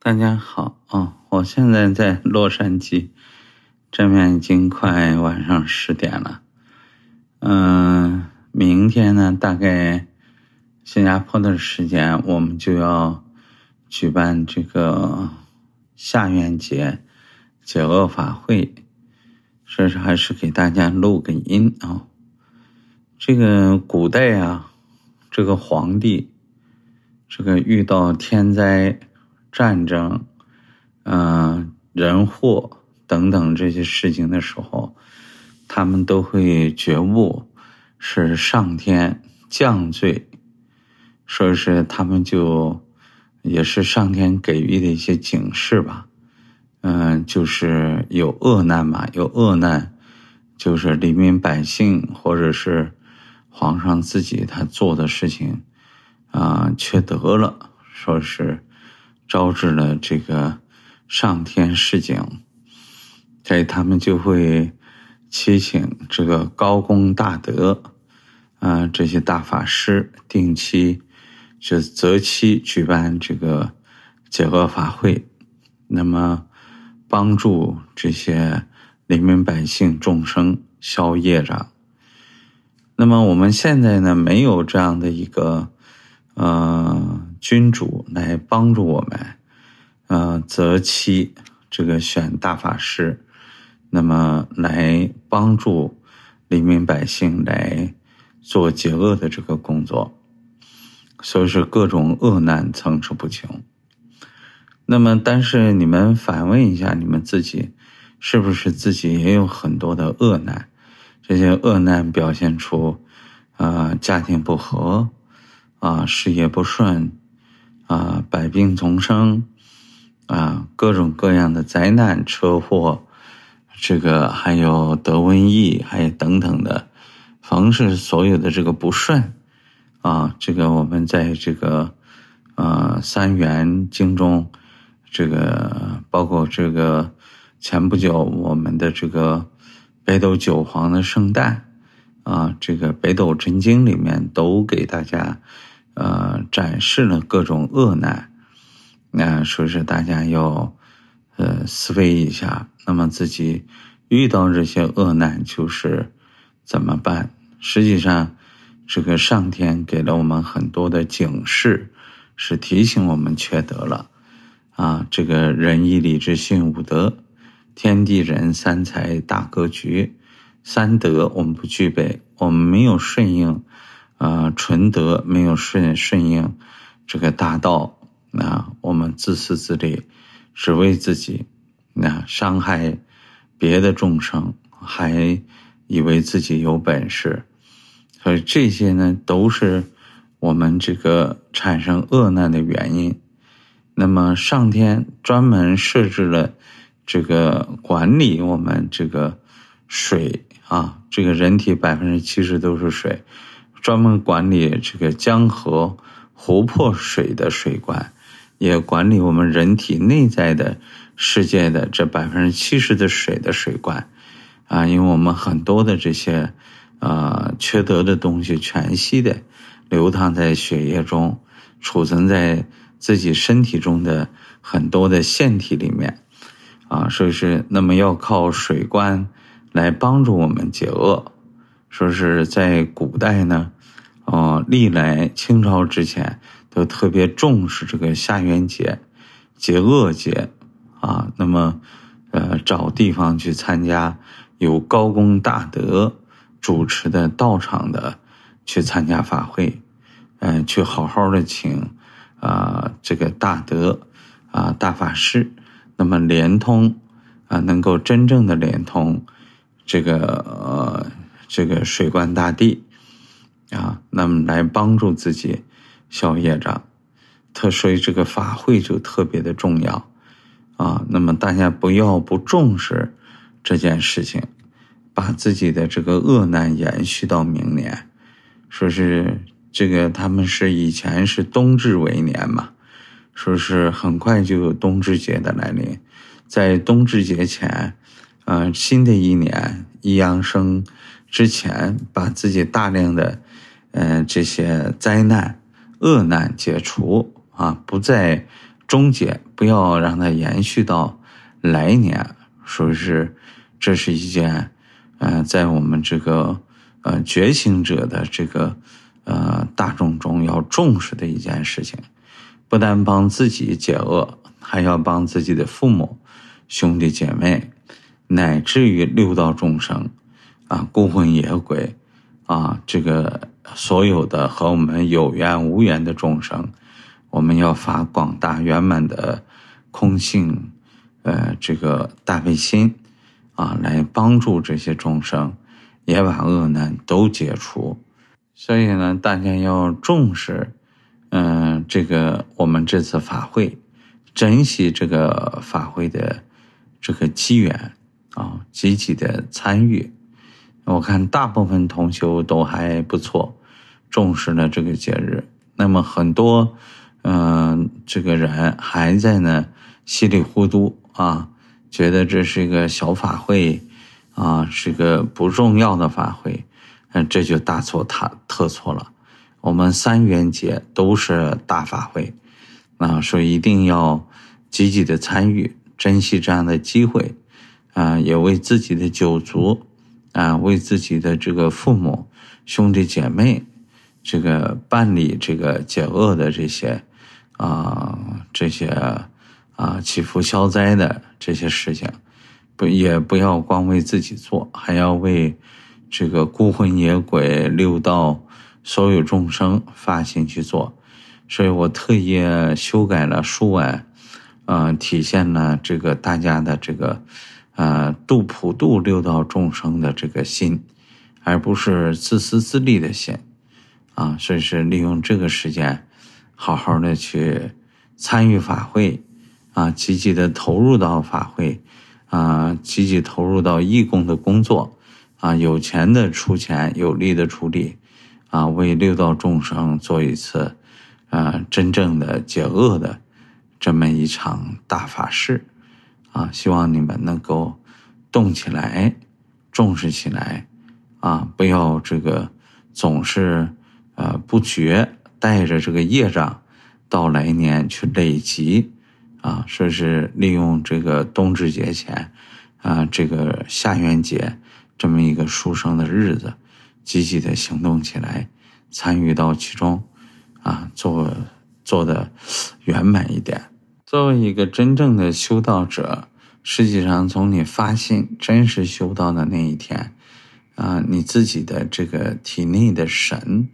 大家好啊！我现在在洛杉矶，这边已经快晚上十点了。嗯，明天呢，大概新加坡的时间，我们就要举办这个下元节解恶法会，所以说还是给大家录个音啊。这个古代啊，这个皇帝，这个遇到天灾。战争，嗯，人祸等等这些事情的时候，他们都会觉悟，是上天降罪，说是他们就也是上天给予的一些警示吧。嗯，就是有恶难嘛，有恶难，就是黎民百姓或者是皇上自己他做的事情啊，缺德了，说是。招致了这个上天示警，以他们就会祈请这个高功大德，啊，这些大法师定期就择期举办这个结厄法会，那么帮助这些黎民百姓众生消业障。那么我们现在呢，没有这样的一个，呃。君主来帮助我们，呃，择妻，这个选大法师，那么来帮助黎民百姓来做解恶的这个工作，所以说各种恶难层出不穷。那么，但是你们反问一下你们自己，是不是自己也有很多的恶难？这些恶难表现出，啊，家庭不和，啊，事业不顺。啊，百病丛生，啊，各种各样的灾难、车祸，这个还有得瘟疫，还有等等的，凡是所有的这个不顺，啊，这个我们在这个呃三元经中，这个包括这个前不久我们的这个北斗九皇的圣诞，啊，这个北斗真经里面都给大家。呃，展示了各种恶难，那说是大家要，呃，思维一下。那么自己遇到这些恶难，就是怎么办？实际上，这个上天给了我们很多的警示，是提醒我们缺德了。啊，这个仁义礼智信五德，天地人三才大格局，三德我们不具备，我们没有顺应。啊，纯德没有顺顺应这个大道，那我们自私自利，只为自己，那伤害别的众生，还以为自己有本事，所以这些呢，都是我们这个产生恶难的原因。那么上天专门设置了这个管理我们这个水啊，这个人体百分之七十都是水。专门管理这个江河、湖泊水的水管，也管理我们人体内在的世界的这百分之七十的水的水管。啊，因为我们很多的这些呃缺德的东西全息的流淌在血液中，储存在自己身体中的很多的腺体里面，啊，所以是那么要靠水官来帮助我们解厄。说是在古代呢。哦，历来清朝之前都特别重视这个下元节、节恶节啊。那么，呃，找地方去参加有高功大德主持的道场的去参加法会，嗯，去好好的请啊这个大德啊大法师，那么连通啊，能够真正的连通这个呃这个水关大帝。啊，那么来帮助自己消业障，特所以这个法会就特别的重要啊。那么大家不要不重视这件事情，把自己的这个恶难延续到明年。说是这个他们是以前是冬至为年嘛，说是很快就有冬至节的来临，在冬至节前，啊，新的一年一阳生之前，把自己大量的。嗯，这些灾难、恶难解除啊，不再终结，不要让它延续到来年。说是这是一件，呃，在我们这个呃觉醒者的这个呃大众中要重视的一件事情。不但帮自己解厄，还要帮自己的父母、兄弟姐妹，乃至于六道众生啊，孤魂野鬼。啊，这个所有的和我们有缘无缘的众生，我们要发广大圆满的空性，呃，这个大悲心，啊，来帮助这些众生，也把恶难都解除。所以呢，大家要重视，嗯，这个我们这次法会，珍惜这个法会的这个机缘，啊，积极的参与。我看大部分同修都还不错，重视了这个节日。那么很多，嗯，这个人还在呢，稀里糊涂啊，觉得这是一个小法会，啊，是个不重要的法会，嗯，这就大错他特错了。我们三元节都是大法会，啊，所以一定要积极的参与，珍惜这样的机会，啊，也为自己的九族。啊，为自己的这个父母、兄弟姐妹，这个办理这个解厄的这些啊，这些啊，祈福消灾的这些事情，不也不要光为自己做，还要为这个孤魂野鬼、六道所有众生发心去做。所以我特意修改了书啊，嗯，体现了这个大家的这个。呃，度普度六道众生的这个心，而不是自私自利的心，啊，所以是利用这个时间，好好的去参与法会，啊，积极的投入到法会，啊，积极投入到义工的工作，啊，有钱的出钱，有力的出力，啊，为六道众生做一次，啊，真正的解厄的这么一场大法事。啊，希望你们能够动起来，重视起来，啊，不要这个总是呃不觉带着这个业障到来年去累积，啊，说是利用这个冬至节前，啊，这个下元节这么一个书生的日子，积极的行动起来，参与到其中，啊，做做的圆满一点。作为一个真正的修道者，实际上从你发心真实修道的那一天，啊，你自己的这个体内的神，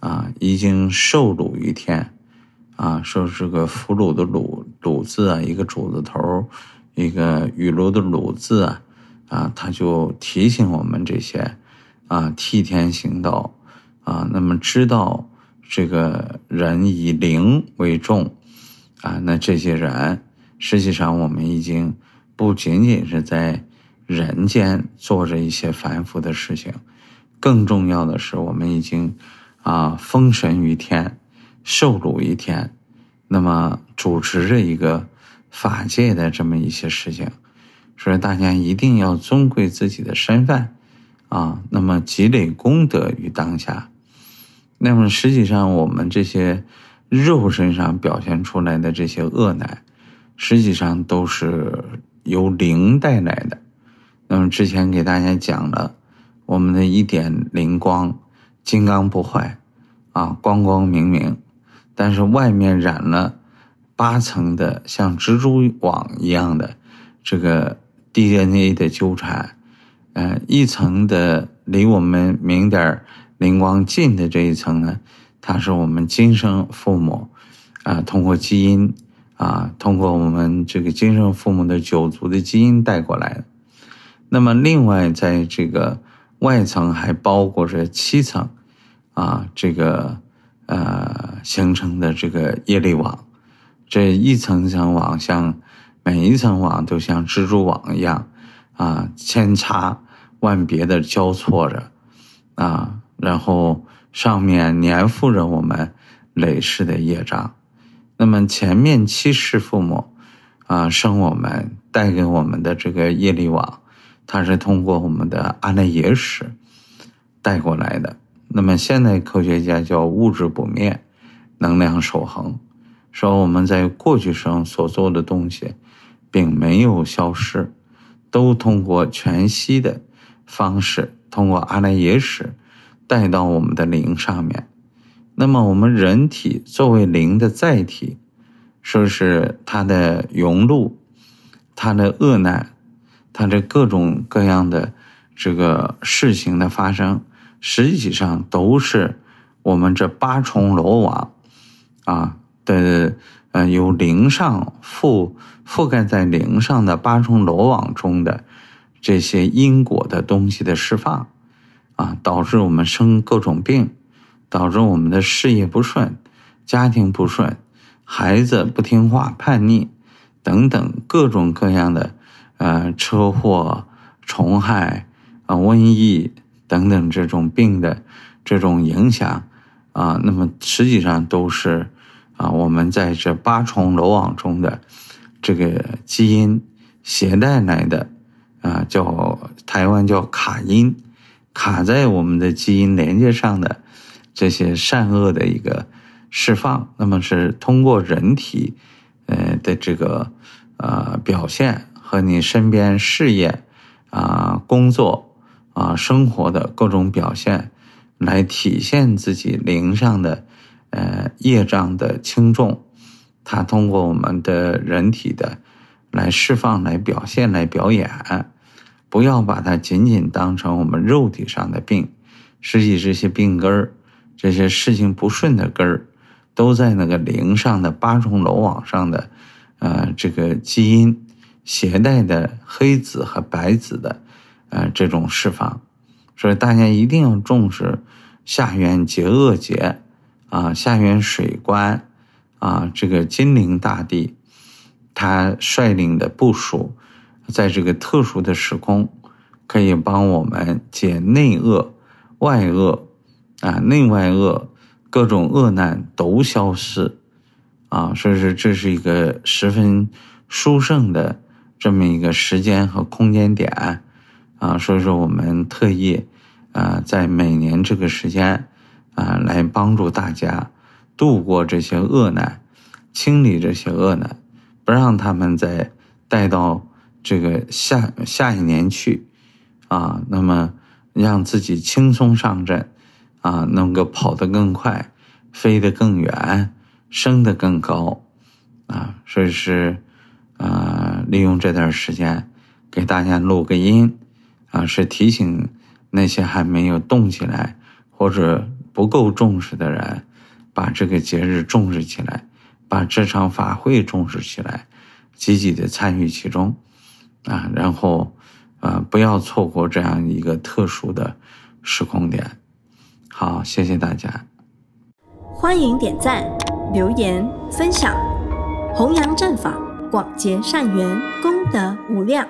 啊，已经受辱于天，啊，说这个俘虏的虏虏字啊，一个主字头，一个雨露的露字啊，啊，他就提醒我们这些，啊，替天行道，啊，那么知道这个人以灵为重。啊，那这些人实际上我们已经不仅仅是在人间做着一些凡夫的事情，更重要的是我们已经啊封神于天，受辱于天，那么主持着一个法界的这么一些事情，所以大家一定要尊贵自己的身份啊，那么积累功德于当下。那么实际上我们这些。肉身上表现出来的这些恶奶，实际上都是由灵带来的。那么之前给大家讲了，我们的一点灵光，金刚不坏，啊，光光明明，但是外面染了八层的像蜘蛛网一样的这个 DNA 的纠缠，呃，一层的离我们明点灵光近的这一层呢。它是我们今生父母，啊，通过基因啊，通过我们这个今生父母的九族的基因带过来。那么，另外在这个外层还包括着七层啊，这个呃形成的这个业力网，这一层层网像每一层网都像蜘蛛网一样啊，千差万别的交错着啊，然后。上面粘附着我们累世的业障，那么前面七世父母啊，生我们带给我们的这个业力网，它是通过我们的阿赖耶识带过来的。那么现代科学家叫物质不灭、能量守恒，说我们在过去生所做的东西并没有消失，都通过全息的方式，通过阿赖耶识。带到我们的灵上面，那么我们人体作为灵的载体，说是它的荣禄，它的恶难，它的各种各样的这个事情的发生，实际上都是我们这八重罗网啊的呃，由灵上覆覆盖在灵上的八重罗网中的这些因果的东西的释放。啊，导致我们生各种病，导致我们的事业不顺，家庭不顺，孩子不听话、叛逆，等等各种各样的，呃，车祸、虫害、啊，瘟疫等等这种病的这种影响啊，那么实际上都是啊，我们在这八重楼网中的这个基因携带来的啊，叫台湾叫卡因。卡在我们的基因连接上的这些善恶的一个释放，那么是通过人体呃的这个呃表现和你身边事业啊工作啊生活的各种表现来体现自己灵上的呃业障的轻重，它通过我们的人体的来释放、来表现、来表演。不要把它仅仅当成我们肉体上的病，实际这些病根儿、这些事情不顺的根儿，都在那个灵上的八重楼网上的，呃，这个基因携带的黑子和白子的，呃，这种释放，所以大家一定要重视下元结恶结，啊，下元水官，啊，这个金陵大帝他率领的部署。在这个特殊的时空，可以帮我们解内恶、外恶，啊，内外恶各种恶难都消失，啊，所以说这是一个十分殊胜的这么一个时间和空间点，啊，所以说我们特意啊，在每年这个时间啊，来帮助大家度过这些恶难，清理这些恶难，不让他们再带到。这个下下一年去，啊，那么让自己轻松上阵，啊，能够跑得更快，飞得更远，升得更高，啊，所以是，啊，利用这段时间给大家录个音，啊，是提醒那些还没有动起来或者不够重视的人，把这个节日重视起来，把这场法会重视起来，积极的参与其中。啊，然后，呃，不要错过这样一个特殊的时空点。好，谢谢大家。欢迎点赞、留言、分享，弘扬正法，广结善缘，功德无量。